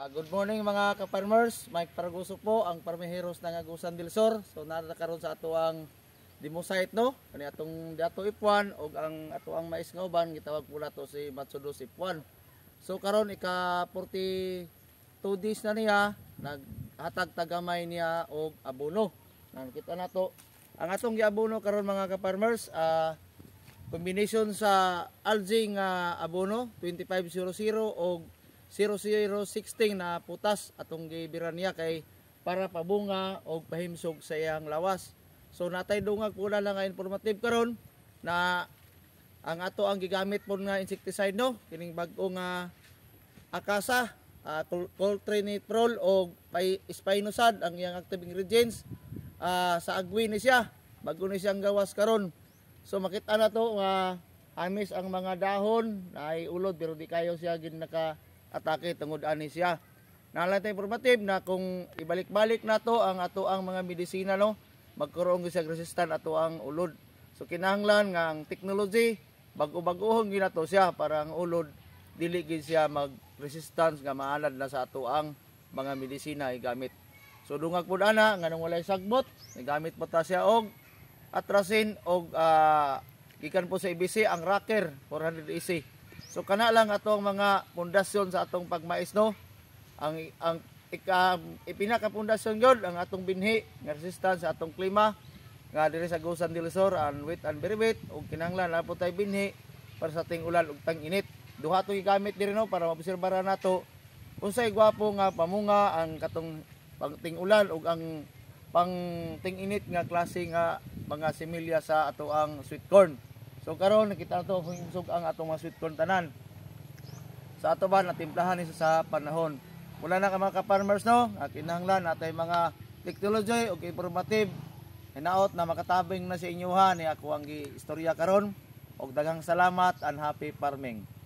Ah, good morning mga ka-farmers, Mike Paraguso po, ang parmeheros ng Agusan del Sur. So narakaroon sa ato ang site no, kani atong dato ipuan o ang ato ang mais nga uban gitawag po to si si ipuan. So karon ika 42 days na niya naghatag tagamay niya og abono. Nan kita to. ang atong giabono karon mga ka-farmers uh, combination sa algae nga abono 2500 og 0016 na putas atong gibiran niya kay para pabunga o pahimsog sa iyang lawas. So natay dungag pula lang informative karon na ang ato ang gigamit po nga insecticide no kining bag-o nga akasa uh, ah, coltraniprol o spinosad ang iyang active ingredients uh, sa agwi ni siya bago ni siyang gawas karon so makita na to nga uh, amis ang mga dahon ay ulod pero di kayo siya gin naka atake tungod ani siya. Nalang tayong informative na kung ibalik-balik na to ang ato ang mga medisina no, magkaroon gyud sa resistant ato ang ulod. So kinahanglan nga ang technology bag-o-baguhon gyud nato siya para ang ulod dili gyud siya mag-resistance nga maalad na sa ato ang mga medisina igamit. So dungag pud ana nganong walay sagbot, gamit po ta siya og atrasin og uh, gikan po sa IBC ang rocker 400 EC. So kana lang atong mga pundasyon sa atong pagmais no. Ang ang ika ipinaka pundasyon gyud ang atong binhi nga resistance sa atong klima nga diri sa Gusan del Sur and wet and very wet ug kinanglan na po tay binhi para sa ting ulan ug tang init. Duha to gigamit diri no para maobserbara nato unsay gwapo nga pamunga ang katong pagting ulan ug ang pangting init nga klase nga mga similya sa ato ang sweet corn. So karon nakita nato kung ang atong mga sweet corn tanan. Sa ato ba natimplahan ni sa panahon. Wala na ka mga farmers no, kinahanglan natay mga technology o okay, informative hinaot na makatabing na sa si inyohan ni ako ang istorya karon og daghang salamat and happy farming.